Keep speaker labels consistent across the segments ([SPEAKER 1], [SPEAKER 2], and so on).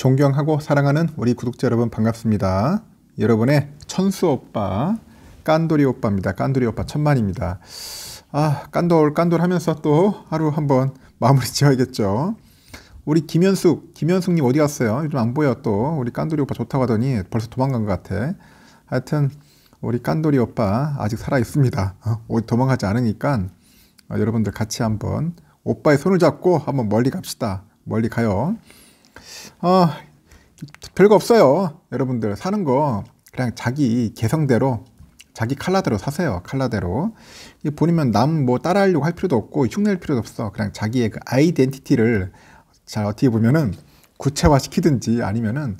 [SPEAKER 1] 존경하고 사랑하는 우리 구독자 여러분 반갑습니다. 여러분의 천수 오빠, 깐돌이 오빠입니다. 깐돌이 오빠 천만입니다. 아, 깐돌 깐돌 하면서 또 하루 한번 마무리 지어야겠죠. 우리 김현숙, 김현숙님 어디 갔어요? 요즘 안 보여 또. 우리 깐돌이 오빠 좋다고 하더니 벌써 도망간 것 같아. 하여튼 우리 깐돌이 오빠 아직 살아 있습니다. 어, 도망가지 않으니까 어, 여러분들 같이 한번 오빠의 손을 잡고 한번 멀리 갑시다. 멀리 가요. 어, 별거 없어요. 여러분들 사는 거 그냥 자기 개성대로 자기 칼라대로 사세요. 칼라대로. 보이면 남 뭐 따라하려고 할 필요도 없고 흉낼 필요도 없어. 그냥 자기의 그 아이덴티티를 잘 어떻게 보면은 구체화시키든지 아니면은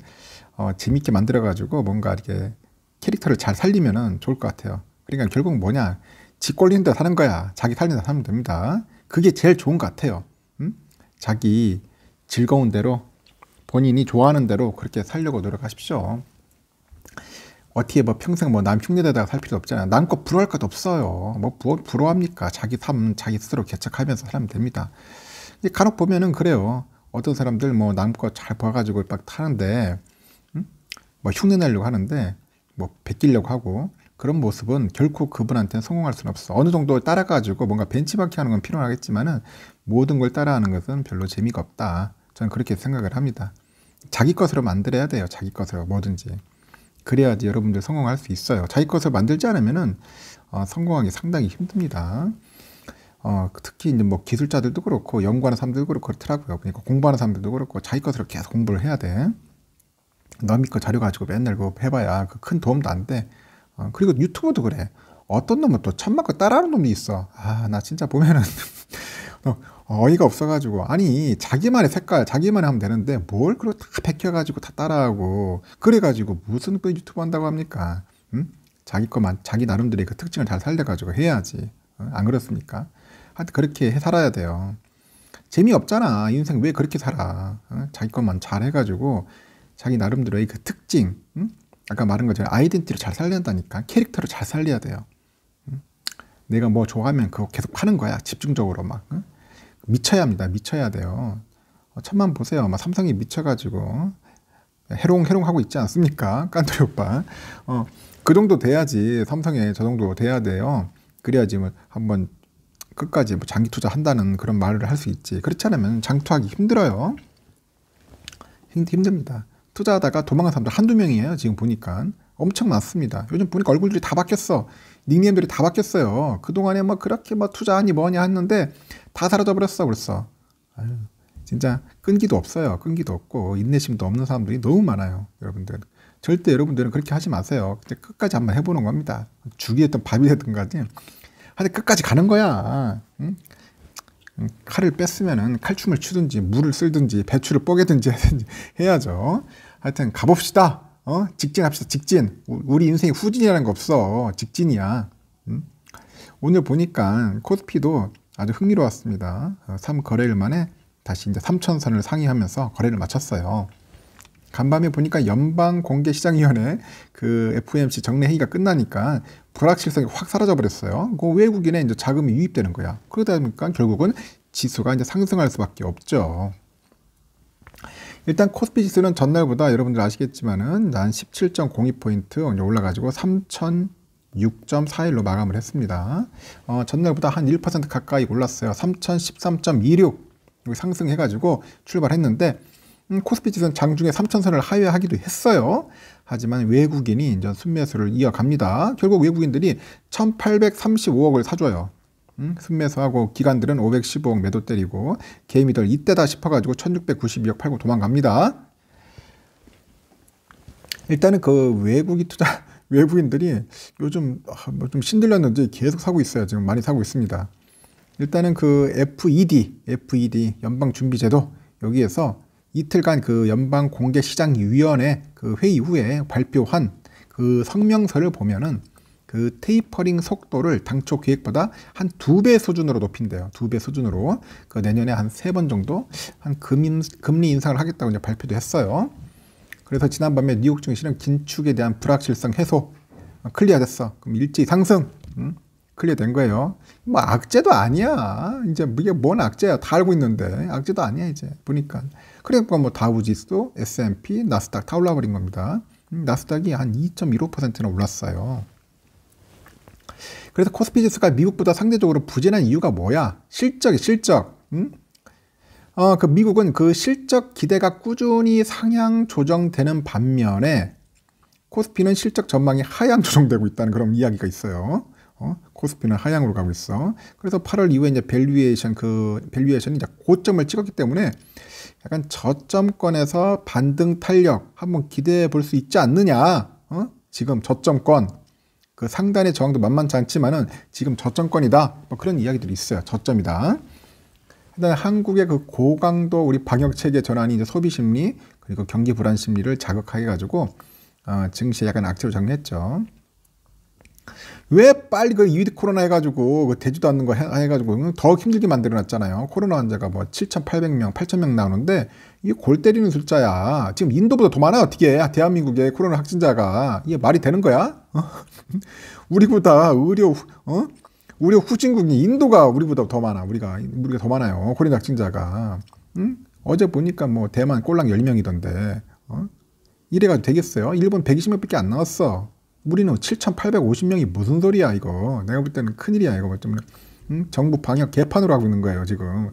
[SPEAKER 1] 어, 재밌게 만들어가지고 뭔가 이렇게 캐릭터를 잘 살리면은 좋을 것 같아요. 그러니까 결국 뭐냐? 지 꼴리는 데 사는 거야. 자기 살리는 데 살면 됩니다. 그게 제일 좋은 것 같아요. 음? 자기 즐거운 대로 본인이 좋아하는 대로 그렇게 살려고 노력하십시오. 어떻게 뭐 평생 뭐 남흉내내다가살 필요 없잖아요. 남껏 부러울 것도 없어요. 뭐 부, 부러합니까? 자기 삶 자기 스스로 개척하면서 살면 됩니다. 근데 간혹 보면은 그래요. 어떤 사람들 뭐 남껏 잘 봐가지고 막 타는데 음? 뭐 흉내 내려고 하는데 뭐 베끼려고 하고 그런 모습은 결코 그분한테는 성공할 수는 없어. 어느 정도 따라가지고 뭔가 벤치마킹하는 건 필요하겠지만은 모든 걸 따라하는 것은 별로 재미가 없다. 저는 그렇게 생각을 합니다. 자기 것으로 만들어야 돼요. 자기 것으로 뭐든지. 그래야지 여러분들 성공할 수 있어요. 자기 것을 만들지 않으면은 어, 성공하기 상당히 힘듭니다. 어, 특히 이제 뭐 기술자들도 그렇고 연구하는 사람들도 그렇고 그렇더라고요. 그러니까 공부하는 사람들도 그렇고 자기 것으로 계속 공부를 해야 돼. 남의 거 자료 가지고 맨날 그 해봐야 그 큰 도움도 안 돼. 어, 그리고 유튜브도 그래. 어떤 놈은 또 천막 고 따라하는 놈이 있어. 아, 나 진짜 보면은 어, 어이가 없어가지고 아니 자기만의 색깔 자기만 하면 되는데 뭘 그걸 다 베껴가지고 다 따라하고 그래가지고 무슨 그 유튜브 한다고 합니까? 응? 자기 것만 자기 나름대로의 그 특징을 잘 살려가지고 해야지 어? 안 그렇습니까? 하여튼 그렇게 해 살아야 돼요. 재미없잖아 인생 왜 그렇게 살아? 어? 자기 것만 잘 해가지고 자기 나름대로의 그 특징 응? 아까 말한 것처럼 아이덴티티를 잘 살린다니까 캐릭터를 잘 살려야 돼요. 응? 내가 뭐 좋아하면 그거 계속 하는 거야 집중적으로 막 응? 미쳐야 합니다. 미쳐야 돼요. 어, 천만 보세요. 막 삼성이 미쳐가지고 해롱해롱 하고 있지 않습니까? 깐돌이 오빠. 어, 그 정도 돼야지 삼성에 저 정도 돼야 돼요. 그래야지 뭐 한번 끝까지 뭐 장기 투자한다는 그런 말을 할 수 있지. 그렇지 않으면 장기 투하기 힘들어요. 힘, 힘듭니다. 투자하다가 도망간 사람들 한두 명이에요. 지금 보니까. 엄청 많습니다. 요즘 보니까 얼굴들이 다 바뀌었어. 닉네임들이 다 바뀌었어요. 그동안에 막 그렇게 막 투자하니 뭐냐 했는데 다 사라져버렸어, 벌써. 아유, 진짜 끈기도 없어요. 끈기도 없고, 인내심도 없는 사람들이 너무 많아요, 여러분들. 절대 여러분들은 그렇게 하지 마세요. 끝까지 한번 해보는 겁니다. 죽이 했던 밥이 든가지 하여튼 끝까지 가는 거야. 응? 칼을 뺐으면 칼춤을 추든지 물을 쓸든지 배추를 뽀개든지 해야죠. 하여튼 가봅시다. 어? 직진합시다. 직진. 우리 인생에 후진이라는 거 없어. 직진이야. 음? 오늘 보니까 코스피도 아주 흥미로웠습니다. 3거래일 어, 만에 다시 이제 3천선을 상의하면서 거래를 마쳤어요. 간밤에 보니까 연방공개시장위원회 그 f m c 정례 회의가 끝나니까 불확실성이 확 사라져버렸어요. 그 외국인의 이제 자금이 유입되는 거야. 그러다 보니까 결국은 지수가 이제 상승할 수밖에 없죠. 일단 코스피 지수는 전날보다 여러분들 아시겠지만은 난 17.02포인트 올라가지고 3 0 0 6.41로 마감을 했습니다. 어, 전날보다 한 1% 가까이 올랐어요. 3013.26 상승해가지고 출발했는데 음, 코스피 지수는 장중에 3000선을 하회하기도 했어요. 하지만 외국인이 이제 순매수를 이어갑니다. 결국 외국인들이 1835억을 사줘요. 음, 순매수하고 기관들은 515억 매도 때리고 개미들 이때다 싶어가지고 1692억 팔고 도망갑니다. 일단은 그 외국이 투자 외국인들이 요즘 아, 뭐좀 신들렸는지 계속 사고 있어요. 지금 많이 사고 있습니다. 일단은 그 FED, FED 연방준비제도 여기에서 이틀간 그 연방공개시장위원회 그 회의 후에 발표한 그 성명서를 보면은 그 테이퍼링 속도를 당초 계획보다 한 두 배 수준으로 높인대요. 두 배 수준으로. 그 내년에 한 세 번 정도 한 금인, 금리 인상을 하겠다고 이제 발표도 했어요. 그래서 지난밤에 뉴욕 증시는 긴축에 대한 불확실성 해소 어, 클리어 됐어. 그럼 일제히 상승. 응? 음, 클리어 된 거예요. 뭐 악재도 아니야. 이제 이게 뭔 악재야. 다 알고 있는데. 악재도 아니야, 이제. 보니까. 그러니까 뭐 다우지수, S&P, 나스닥 다 올라버린 겁니다. 음, 나스닥이 한 2.15%나 올랐어요. 그래서 코스피 지수가 미국보다 상대적으로 부진한 이유가 뭐야? 실적이 실적. 응? 음? 어, 그 미국은 그 실적 기대가 꾸준히 상향 조정되는 반면에 코스피는 실적 전망이 하향 조정되고 있다는 그런 이야기가 있어요. 어? 코스피는 하향으로 가고 있어. 그래서 8월 이후에 이제 밸류에이션 그 밸류에이션이 이제 고점을 찍었기 때문에 약간 저점권에서 반등 탄력 한번 기대해 볼 수 있지 않느냐. 어? 지금 저점권 그 상단의 저항도 만만치 않지만은 지금 저점권이다. 뭐 그런 이야기들이 있어요. 저점이다. 일단 한국의 그 고강도 우리 방역 체계 전환이 이제 소비 심리 그리고 경기 불안 심리를 자극하게 가지고 어, 증시에 약간 악재로 작용했죠. 왜 빨리 그 위드 코로나 해가지고 그 되지도 않는 거 해, 해가지고 더 힘들게 만들어놨잖아요. 코로나 환자가 뭐 7,800명, 8,000명 나오는데 이게 골 때리는 숫자야. 지금 인도보다 더 많아 어떻게 해? 아, 대한민국의 코로나 확진자가 이게 말이 되는 거야? 어? 우리보다 의료 어? 우리 후진국이 인도가 우리보다 더 많아. 우리가 우리가 더 많아요. 코로나 확진자가. 응? 어제 보니까 뭐 대만 꼴랑 10명이던데. 어? 이래가지고 되겠어요? 일본 120명밖에 안 나왔어. 우리는 7,850명이 무슨 소리야 이거 내가 볼 때는 큰일이야 이거 때문에 뭐 음? 정부 방역 개판으로 하고 있는 거예요 지금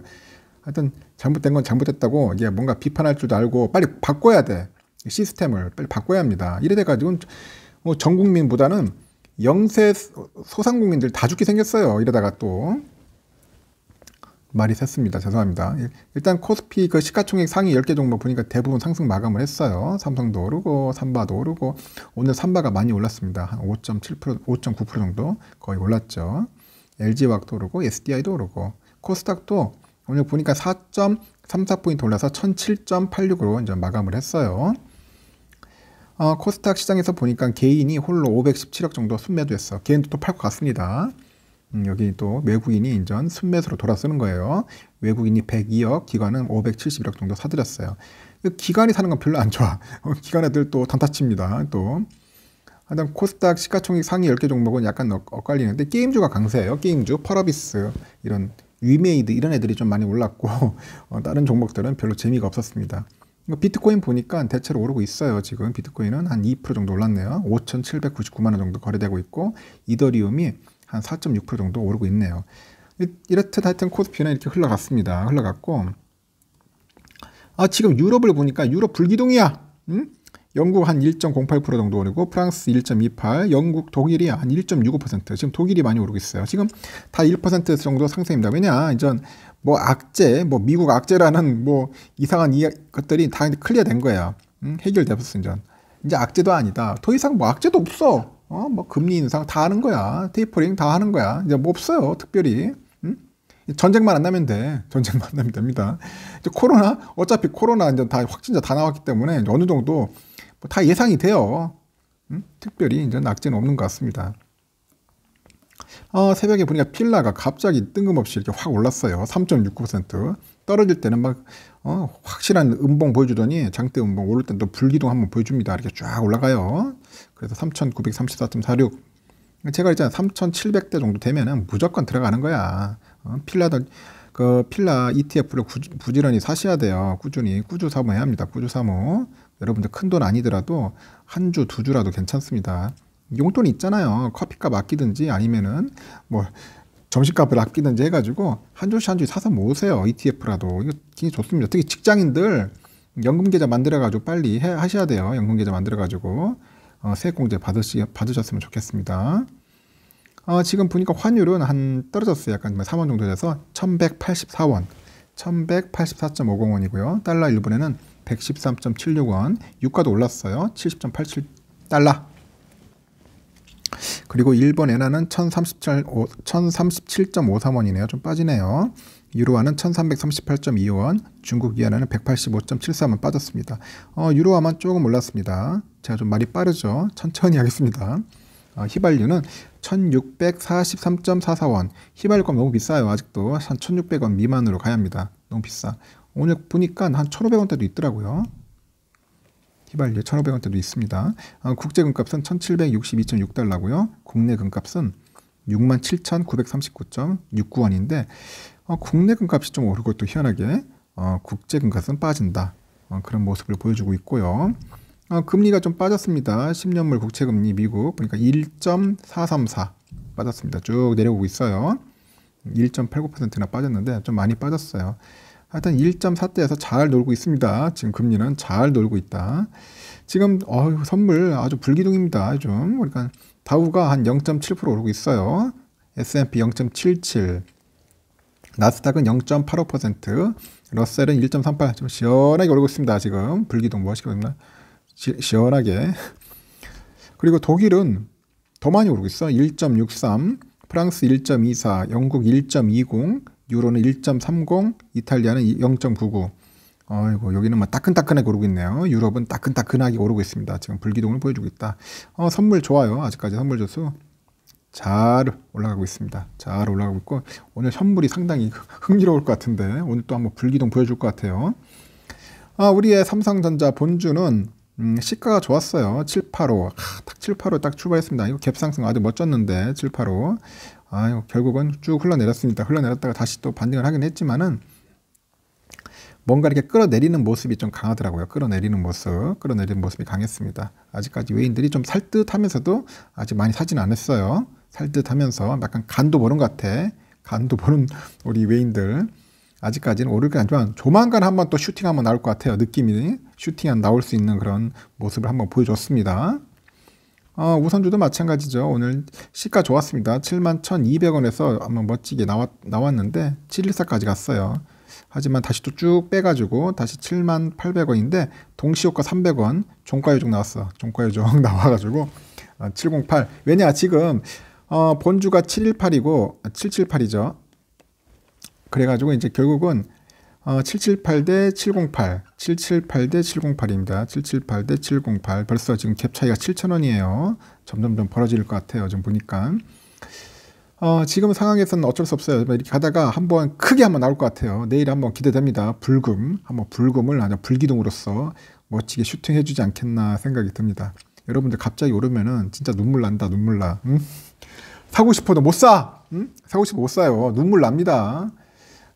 [SPEAKER 1] 하여튼 잘못된 건 잘못됐다고 이게 뭔가 비판할 줄도 알고 빨리 바꿔야 돼 시스템을 빨리 바꿔야 합니다 이래 돼 가지고는 뭐 전 국민보다는 영세 소상공인들 다 죽게 생겼어요 이러다가 또 말이 샜습니다. 죄송합니다. 일단 코스피 그 시가총액 상위 10개 종목 보니까 대부분 상승 마감을 했어요. 삼성도 오르고 삼바도 오르고 오늘 삼바가 많이 올랐습니다. 한 5.7%, 5.9% 정도 거의 올랐죠. LG화학도 오르고 SDI도 오르고 코스닥도 오늘 보니까 4.34포인트 올라서 1007.86으로 이제 마감을 했어요. 어, 코스닥 시장에서 보니까 개인이 홀로 517억 정도 순매도했어. 개인도 또팔것 같습니다. 음, 여기 또 외국인이 인전 순매수로 돌아 쓰는 거예요. 외국인이 102억, 기관은 571억 정도 사들였어요. 그 기관이 사는 건 별로 안 좋아. 어, 기관애들 또 단타칩니다. 또. 하여튼 코스닥 시가총액 상위 10개 종목은 약간 엇갈리는데 게임주가 강세예요. 게임주, 펄어비스 이런 위메이드 이런 애들이 좀 많이 올랐고 어, 다른 종목들은 별로 재미가 없었습니다. 비트코인 보니까 대체로 오르고 있어요. 지금 비트코인은 한 2% 정도 올랐네요. 5,799만 원 정도 거래되고 있고 이더리움이 한4.6% 정도 오르고 있네요. 이렇듯 하여튼 코스피는 이렇게 흘러갔습니다. 흘러갔고 아 지금 유럽을 보니까 유럽 불기둥이야. 응? 영국 한 1.08% 정도 오르고 프랑스 1.28, 영국 독일이 한1.65% 지금 독일이 많이 오르고 있어요. 지금 다 1% 정도 상승입니다. 왜냐 이전 뭐 악재, 뭐 미국 악재라는 뭐 이상한 이 것들이 다 클리어된 거예요. 응? 해결됐었어 이제. 이제 악재도 아니다. 더 이상 뭐 악재도 없어. 어, 뭐 금리 인상 다 하는 거야. 테이퍼링 다 하는 거야. 이제 뭐 없어요. 특별히. 응? 전쟁만 안 나면 돼. 전쟁만 안 나면 됩니다. 이제 코로나 어차피 코로나 이제 다 확진자 다 나왔기 때문에 어느 정도 뭐 다 예상이 돼요. 응? 특별히 이제 낙제는 없는 것 같습니다. 어, 새벽에 보니까 필라가 갑자기 뜬금없이 이렇게 확 올랐어요. 3.69%. 떨어질 때는 막 어, 확실한 음봉 보여주더니 장대 음봉 오를 땐또 불기둥 한번 보여줍니다. 이렇게 쫙 올라가요. 그래서 3,934.46. 제가 있잖 3,700대 정도 되면 무조건 들어가는 거야. 어, 필라들 그 필라 ETF를 구, 부지런히 사셔야 돼요. 꾸준히 꾸주 사모해야 합니다. 꾸주 사모. 여러분들 큰 돈 아니더라도 한 주, 두 주라도 괜찮습니다. 용돈 있잖아요. 커피값 아끼든지 아니면은 뭐 점심값을 아끼든지 해가지고 한 조씩 한 조씩 사서 모으세요. ETF라도. 이거 굉장히 좋습니다. 특히 직장인들 연금계좌 만들어가지고 빨리 해, 하셔야 돼요. 연금계좌 만들어가지고 어, 세액공제 받으시, 받으셨으면 좋겠습니다. 어, 지금 보니까 환율은 한 떨어졌어요. 약간 3원 뭐 정도 돼서 1184원, 1184.50원이고요. 달러 일본에는 113.76원, 유가도 올랐어요. 70.87달러. 그리고 일본 엔화는 1037.53원이네요. 좀 빠지네요. 유로화는 1338.25원, 중국 위안화는 185.73원 빠졌습니다. 어, 유로화만 조금 올랐습니다. 제가 좀 말이 빠르죠. 천천히 하겠습니다. 어, 휘발유는 1643.44원. 휘발유가 너무 비싸요. 아직도 한 1600원 미만으로 가야 합니다. 너무 비싸. 오늘 보니까 한 1500원대도 있더라고요. 휘발유 1,500원대도 있습니다. 어, 국제 금값은 1,762.6달러고요. 국내 금값은 67,939.69원인데 어, 국내 금값이 좀 오르고 또 희한하게 어, 국제 금값은 빠진다. 어, 그런 모습을 보여주고 있고요. 어, 금리가 좀 빠졌습니다. 10년물 국채금리 미국 보니까 1.434 빠졌습니다. 쭉 내려오고 있어요. 1.89%나 빠졌는데 좀 많이 빠졌어요. 하여튼 1.4대에서 잘 놀고 있습니다. 지금 금리는 잘 놀고 있다. 지금 어 선물 아주 불기둥입니다. 좀 그러니까 다우가 한 0.7% 오르고 있어요. S&P 0.77, 나스닥은 0.85%, 러셀은 1.38, 좀 시원하게 오르고 있습니다. 지금 불기둥 뭐엇이고 있나? 시, 원하게 그리고 독일은 더 많이 오르고 있어. 1.63, 프랑스 1.24, 영국 1.20, 유로는 1.30, 이탈리아는 0.99. 아이고 여기는 막 뭐 따끈따끈하게 오르고 있네요. 유럽은 따끈따끈하게 오르고 있습니다. 지금 불기둥을 보여주고 있다. 어, 선물 좋아요. 아직까지 선물 조수 잘 올라가고 있습니다. 잘 올라가고 있고 오늘 선물이 상당히 흥미로울 것 같은데 오늘 또 한번 불기둥 보여줄 것 같아요. 아, 우리의 삼성전자 본주는 음, 시가가 좋았어요. 785. 딱 785딱 출발했습니다. 이거 갭상승 아주 멋졌는데 785. 아유 결국은 쭉 흘러내렸습니다. 흘러내렸다가 다시 또 반등을 하긴 했지만은 뭔가 이렇게 끌어내리는 모습이 좀 강하더라고요. 끌어내리는 모습, 끌어내리는 모습이 강했습니다. 아직까지 외인들이 좀 살 듯하면서도 아직 많이 사지는 않았어요. 살 듯하면서 약간 간도 보는 것 같아. 간도 보는 우리 외인들. 아직까지는 오를 게 아니지만 조만간 한번 또 슈팅 한번 나올 것 같아요. 느낌이 슈팅 한 나올 수 있는 그런 모습을 한번 보여줬습니다. 어, 우선주도 마찬가지죠. 오늘 시가 좋았습니다. 7 1,200원에서 아마 멋지게 나왔, 나왔는데 714까지 갔어요. 하지만 다시 또 쭉 빼가지고 다시 7만 800원인데 동시효과 300원 종가유종 나왔어. 종가유종 나와가지고 어, 708. 왜냐 지금 어, 본주가 718이고 778이죠. 그래가지고 이제 결국은 778대 708, 778대 708입니다. 778대 708. 벌써 지금 갭 차이가 7,000원이에요. 점점점 벌어질 것 같아요. 지금 보니까. 어, 지금 상황에서는 어쩔 수 없어요. 뭐 이렇게 가다가 한번 크게 한번 나올 것 같아요. 내일 한번 기대됩니다. 불금. 한번 불금을 아주 불기둥으로써 멋지게 슈팅해주지 않겠나 생각이 듭니다. 여러분들 갑자기 오르면은 진짜 눈물 난다, 눈물 나. 응? 사고 싶어도 못 사! 응? 사고 싶어 못 사요. 눈물 납니다.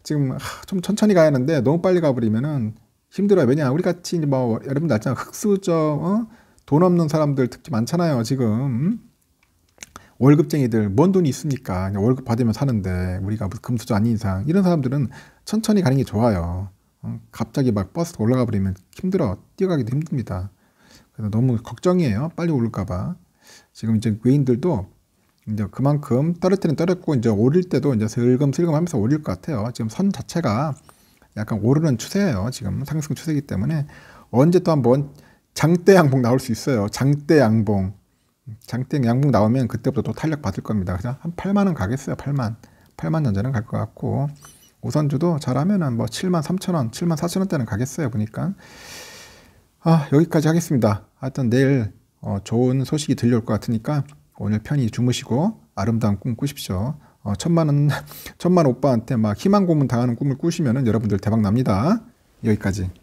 [SPEAKER 1] 지금 하, 좀 천천히 가야 하는데 너무 빨리 가버리면은 힘들어요. 왜냐 우리 같이 이제 뭐 여러분들 알잖아 흑수저 어? 돈 없는 사람들 특히 많잖아요 지금 월급쟁이들 뭔 돈이 있습니까? 월급 받으면 사는데 우리가 무슨 금수저 아닌 이상 이런 사람들은 천천히 가는 게 좋아요. 어? 갑자기 막 버스 올라가 버리면 힘들어 뛰어가기도 힘듭니다. 그래서 너무 걱정이에요. 빨리 오를까봐. 지금 이제 외인들도 이제 그만큼 떨을 때는 떨었고 이제 오릴 때도 이제 슬금슬금 하면서 오릴 것 같아요. 지금 선 자체가 약간 오르는 추세예요. 지금 상승 추세이기 때문에 언제 또 한번 장대 양봉 나올 수 있어요. 장대 양봉. 장대 양봉 나오면 그때부터 또 탄력 받을 겁니다. 그냥 한 8만 원 가겠어요. 8만. 8만 전자는 갈 것 같고 우선주도 잘하면은 뭐 7만 3천 원, 7만 4천 원대는 가겠어요. 보니까 아 여기까지 하겠습니다. 하여튼 내일 어, 좋은 소식이 들려올 것 같으니까 오늘 편히 주무시고 아름다운 꿈 꾸십시오. 어, 천만 원, 천만 오빠한테 막 희망 고문 당하는 꿈을 꾸시면은 여러분들 대박 납니다. 여기까지.